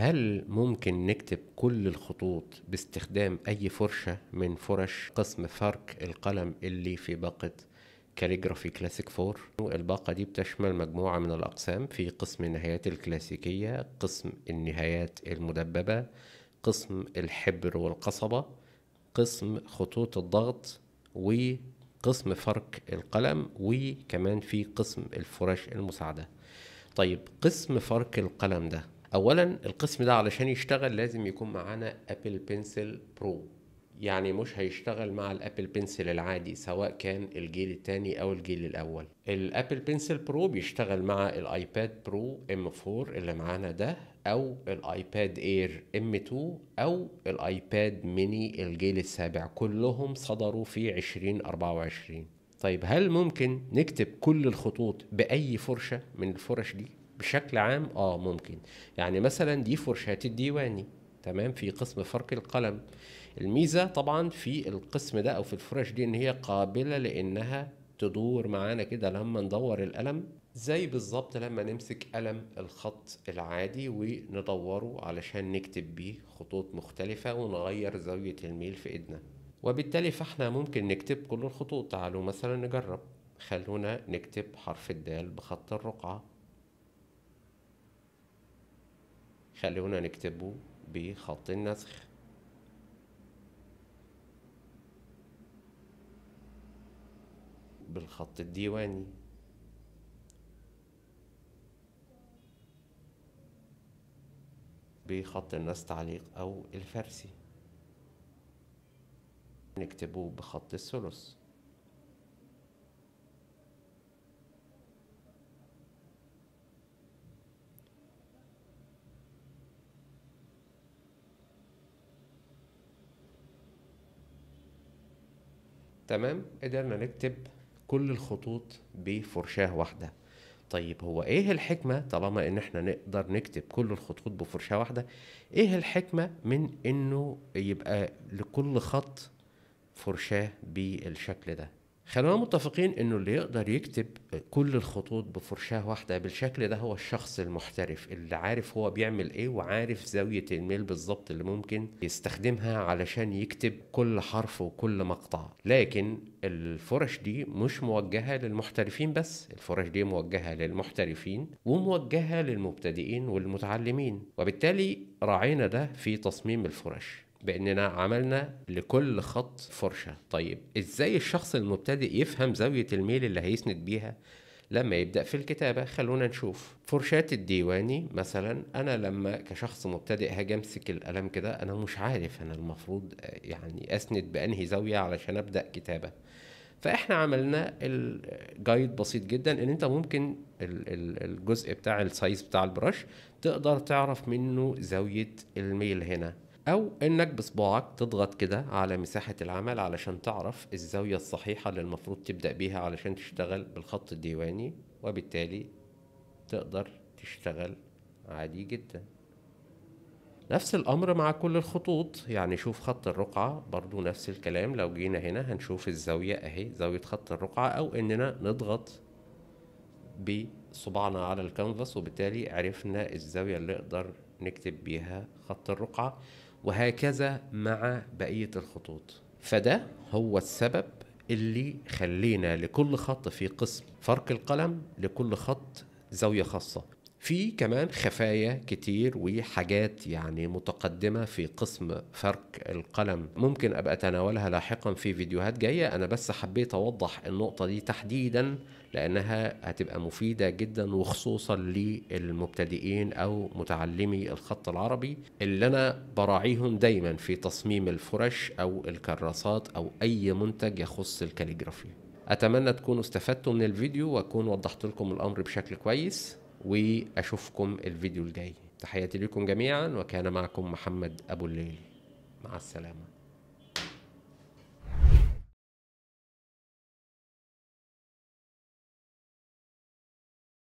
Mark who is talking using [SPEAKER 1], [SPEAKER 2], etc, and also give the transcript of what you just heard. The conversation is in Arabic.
[SPEAKER 1] هل ممكن نكتب كل الخطوط باستخدام أي فرشة من فرش قسم فرك القلم اللي في باقة كاليجرافي كلاسيك 4 الباقة دي بتشمل مجموعة من الأقسام في قسم النهايات الكلاسيكية قسم النهايات المدببة قسم الحبر والقصبة قسم خطوط الضغط وقسم فرك القلم وكمان في قسم الفرش المساعدة طيب قسم فرك القلم ده اولا القسم ده علشان يشتغل لازم يكون معانا ابل بنسل برو يعني مش هيشتغل مع الابل بنسل العادي سواء كان الجيل الثاني او الجيل الاول الابل بنسل برو بيشتغل مع الايباد برو ام 4 اللي معانا ده او الايباد اير ام 2 او الايباد ميني الجيل السابع كلهم صدروا في 2024 طيب هل ممكن نكتب كل الخطوط باي فرشه من الفرش دي بشكل عام اه ممكن يعني مثلا دي فرشات الديواني تمام في قسم فرق القلم الميزه طبعا في القسم ده او في الفرش دي ان هي قابله لانها تدور معانا كده لما ندور القلم زي بالظبط لما نمسك قلم الخط العادي وندوره علشان نكتب بيه خطوط مختلفة ونغير زاوية الميل في ايدنا وبالتالي فاحنا ممكن نكتب كل الخطوط تعالوا مثلا نجرب خلونا نكتب حرف الدال بخط الرقعة خلونا نكتبه بخط النسخ بالخط الديواني بخط النسخ تعليق أو الفارسي نكتبه بخط الثلث تمام قدرنا نكتب كل الخطوط بفرشاه واحده طيب هو ايه الحكمه طالما ان احنا نقدر نكتب كل الخطوط بفرشاه واحده ايه الحكمه من انه يبقى لكل خط فرشاه بالشكل ده خلونا متفقين انه اللي يقدر يكتب كل الخطوط بفرشاه واحده بالشكل ده هو الشخص المحترف اللي عارف هو بيعمل ايه وعارف زاويه الميل بالظبط اللي ممكن يستخدمها علشان يكتب كل حرف وكل مقطع لكن الفرش دي مش موجهه للمحترفين بس الفرش دي موجهه للمحترفين وموجهه للمبتدئين والمتعلمين وبالتالي راعينا ده في تصميم الفرش باننا عملنا لكل خط فرشه طيب ازاي الشخص المبتدئ يفهم زاويه الميل اللي هيسند بيها لما يبدا في الكتابه خلونا نشوف فرشات الديواني مثلا انا لما كشخص مبتدئ هاجي امسك القلم كده انا مش عارف انا المفروض يعني اسند بانهي زاويه علشان ابدا كتابه فاحنا عملنا الجايد بسيط جدا ان انت ممكن الجزء بتاع السايز بتاع البرش تقدر تعرف منه زاويه الميل هنا او انك بصبعك تضغط كده على مساحه العمل علشان تعرف الزاويه الصحيحه اللي المفروض تبدا بيها علشان تشتغل بالخط الديواني وبالتالي تقدر تشتغل عادي جدا نفس الامر مع كل الخطوط يعني شوف خط الرقعه برضو نفس الكلام لو جينا هنا هنشوف الزاويه اهي زاويه خط الرقعه او اننا نضغط بصبعنا على الكانفاس وبالتالي عرفنا الزاويه اللي نقدر نكتب بيها خط الرقعه وهكذا مع بقية الخطوط فده هو السبب اللي خلينا لكل خط في قسم فرق القلم لكل خط زاوية خاصة في كمان خفايا كتير وحاجات يعني متقدمة في قسم فرك القلم ممكن أبقى أتناولها لاحقا في فيديوهات جاية أنا بس حبيت أوضح النقطة دي تحديدا لأنها هتبقى مفيدة جدا وخصوصا للمبتدئين أو متعلمي الخط العربي اللي أنا براعيهم دايما في تصميم الفرش أو الكراسات أو أي منتج يخص الكاليجرافي أتمنى تكونوا استفدتوا من الفيديو وأكون وضحت لكم الأمر بشكل كويس واشوفكم الفيديو الجاي تحياتي لكم جميعا وكان معكم محمد ابو الليل مع السلامه